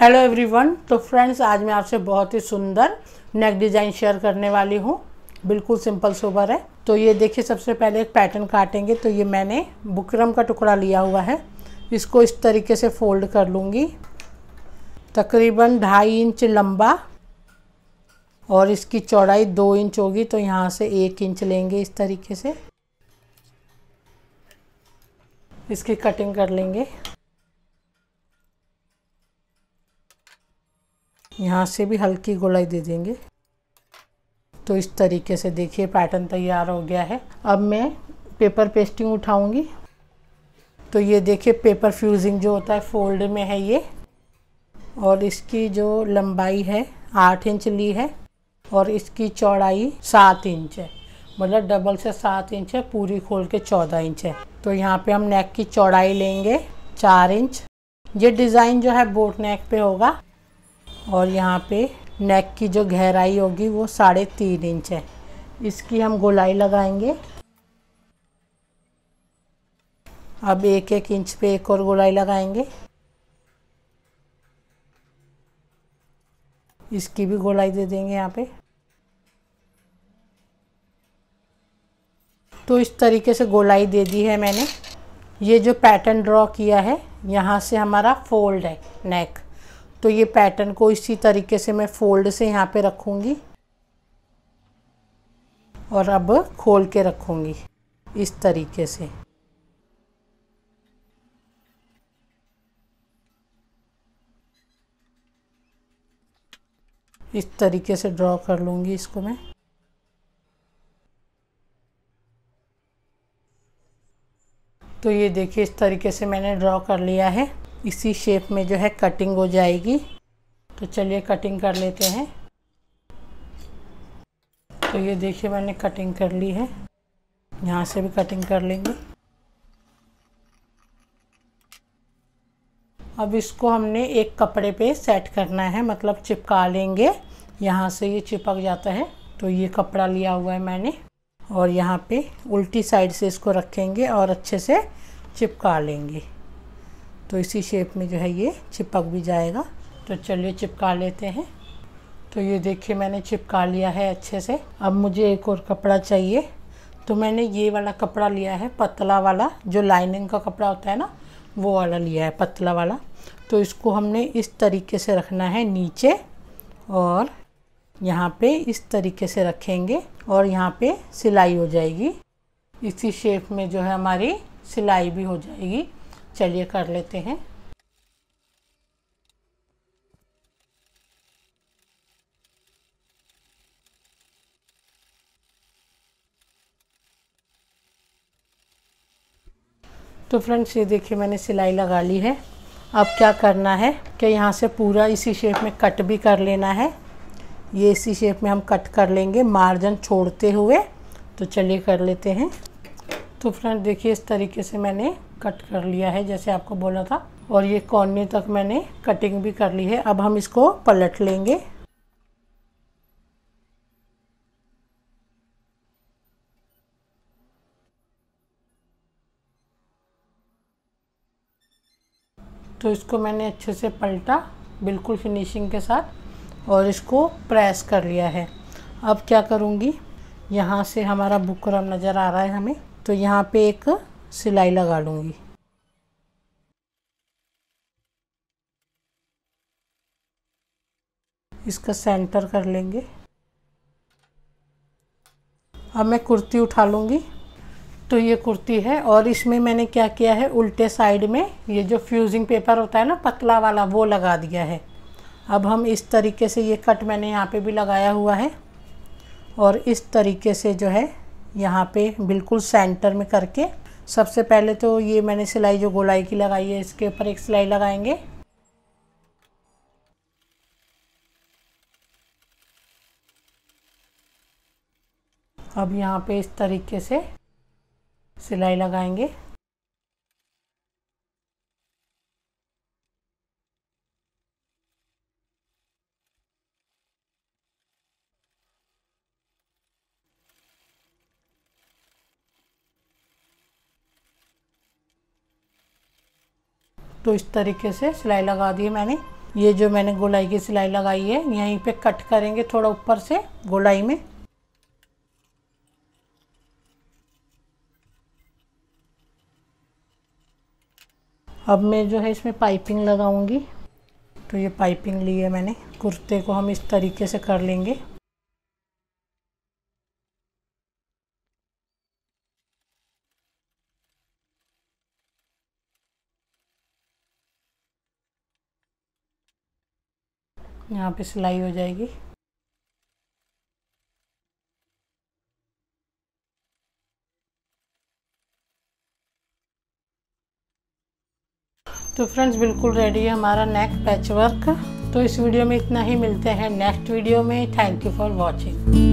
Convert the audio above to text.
hello everyone तो friends आज मैं आपसे बहुत ही सुंदर नेक डिज़ाइन शेयर करने वाली हूँ बिल्कुल सिंपल सोबर है तो ये देखिए सबसे पहले एक पैटर्न काटेंगे तो ये मैंने बुकरम का टुकड़ा लिया हुआ है इसको इस तरीके से फोल्ड कर लूँगी तकरीबन ढाई इंच लंबा और इसकी चौड़ाई दो इंच होगी तो यहाँ से एक इंच लेंगे इस तरीके से इसकी कटिंग कर लेंगे यहाँ से भी हल्की गोलाई दे देंगे तो इस तरीके से देखिए पैटर्न तैयार हो गया है अब मैं पेपर पेस्टिंग उठाऊंगी तो ये देखिए पेपर फ्यूजिंग जो होता है फोल्ड में है ये और इसकी जो लंबाई है आठ इंच ली है और इसकी चौड़ाई सात इंच है मतलब डबल से सात इंच है पूरी खोल के चौदह इंच है तो यहाँ पे हम नेक की चौड़ाई लेंगे चार इंच ये डिज़ाइन जो है बोट नेक पे होगा और यहाँ पे नेक की जो गहराई होगी वो साढ़े तीन इंच है इसकी हम गोलाई लगाएंगे अब एक एक इंच पे एक और गोलाई लगाएंगे इसकी भी गोलाई दे देंगे यहाँ पे तो इस तरीके से गोलाई दे दी है मैंने ये जो पैटर्न ड्रॉ किया है यहाँ से हमारा फोल्ड है नेक तो ये पैटर्न को इसी तरीके से मैं फोल्ड से यहाँ पे रखूँगी और अब खोल के रखूँगी इस तरीके से इस तरीके से ड्रॉ कर लूँगी इसको मैं तो ये देखिए इस तरीके से मैंने ड्रॉ कर लिया है इसी शेप में जो है कटिंग हो जाएगी तो चलिए कटिंग कर लेते हैं तो ये देखिए मैंने कटिंग कर ली है यहाँ से भी कटिंग कर लेंगे अब इसको हमने एक कपड़े पे सेट करना है मतलब चिपका लेंगे यहाँ से ये चिपक जाता है तो ये कपड़ा लिया हुआ है मैंने और यहाँ पे उल्टी साइड से इसको रखेंगे और अच्छे से चिपका लेंगे तो इसी शेप में जो है ये चिपक भी जाएगा तो चलिए चिपका लेते हैं तो ये देखिए मैंने चिपका लिया है अच्छे से अब मुझे एक और कपड़ा चाहिए तो मैंने ये वाला कपड़ा लिया है पतला वाला जो लाइनिंग का कपड़ा होता है ना वो वाला लिया है पतला वाला तो इसको हमने इस तरीके से रखना है नीचे और यहाँ पे इस तरीके से रखेंगे और यहाँ पे सिलाई हो जाएगी इसी शेप में जो है हमारी सिलाई भी हो जाएगी चलिए कर लेते हैं तो फ्रेंड्स ये देखिए मैंने सिलाई लगा ली है अब क्या करना है कि यहाँ से पूरा इसी शेप में कट भी कर लेना है ये इसी शेप में हम कट कर लेंगे मार्जिन छोड़ते हुए तो चलिए कर लेते हैं तो फ्रेंड्स देखिए इस तरीके से मैंने कट कर लिया है जैसे आपको बोला था और ये कॉर्ने तक मैंने कटिंग भी कर ली है अब हम इसको पलट लेंगे तो इसको मैंने अच्छे से पलटा बिल्कुल फिनिशिंग के साथ और इसको प्रेस कर लिया है अब क्या करूँगी यहाँ से हमारा बुकरम नज़र आ रहा है हमें तो यहाँ पे एक सिलाई लगा लूँगी इसका सेंटर कर लेंगे अब मैं कुर्ती उठा लूँगी तो ये कुर्ती है और इसमें मैंने क्या किया है उल्टे साइड में ये जो फ्यूजिंग पेपर होता है ना पतला वाला वो लगा दिया है अब हम इस तरीके से ये कट मैंने यहाँ पे भी लगाया हुआ है और इस तरीके से जो है यहाँ पे बिल्कुल सेंटर में करके सबसे पहले तो ये मैंने सिलाई जो गोलाई की लगाई है इसके ऊपर एक सिलाई लगाएंगे अब यहाँ पे इस तरीके से सिलाई लगाएंगे तो इस तरीके से सिलाई लगा दी मैंने ये जो मैंने गोलाई की सिलाई लगाई है यहीं पे कट करेंगे थोड़ा ऊपर से गोलाई में अब मैं जो है इसमें पाइपिंग लगाऊंगी तो ये पाइपिंग ली है मैंने कुर्ते को हम इस तरीके से कर लेंगे यहाँ पे सिलाई हो जाएगी तो फ्रेंड्स बिल्कुल रेडी है हमारा नेक पैच वर्क तो इस वीडियो में इतना ही मिलते हैं नेक्स्ट वीडियो में थैंक यू फॉर वॉचिंग